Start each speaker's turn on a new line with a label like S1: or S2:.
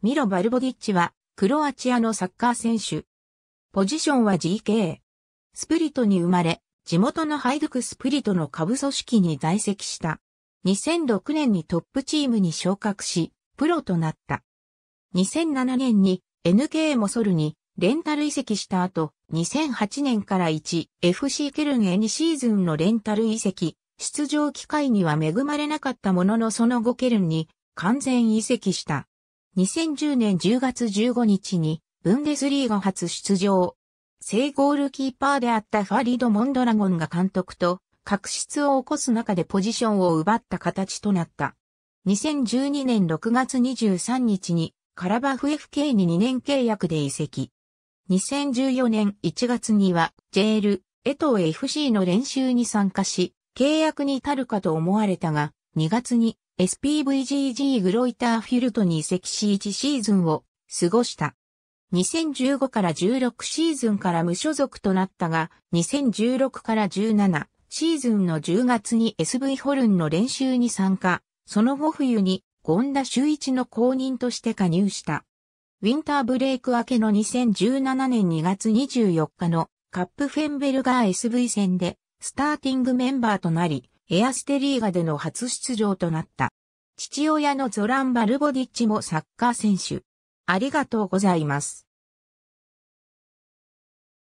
S1: ミロ・バルボディッチは、クロアチアのサッカー選手。ポジションは GK。スプリトに生まれ、地元のハイドクスプリトの下部組織に在籍した。2006年にトップチームに昇格し、プロとなった。2007年に NK モソルにレンタル移籍した後、2008年から 1FC ケルンへ2シーズンのレンタル移籍、出場機会には恵まれなかったもののその後ケルンに完全移籍した。2010年10月15日にブンデスリーガ初出場。正ゴールキーパーであったファリード・モンドラゴンが監督と確執を起こす中でポジションを奪った形となった。2012年6月23日にカラバフ FK に2年契約で移籍。2014年1月には JL 江藤 FC の練習に参加し、契約に至るかと思われたが、2月に SPVGG グロイターフィルトに移籍し1シーズンを過ごした。2015から16シーズンから無所属となったが、2016から17シーズンの10月に SV ホルンの練習に参加、その後冬にゴンダ周一の公認として加入した。ウィンターブレイク明けの2017年2月24日のカップフェンベルガー SV 戦でスターティングメンバーとなり、エアステリーガでの初出場となった。父親のゾラン・バルボディッチもサッカー選手。ありがとうございます。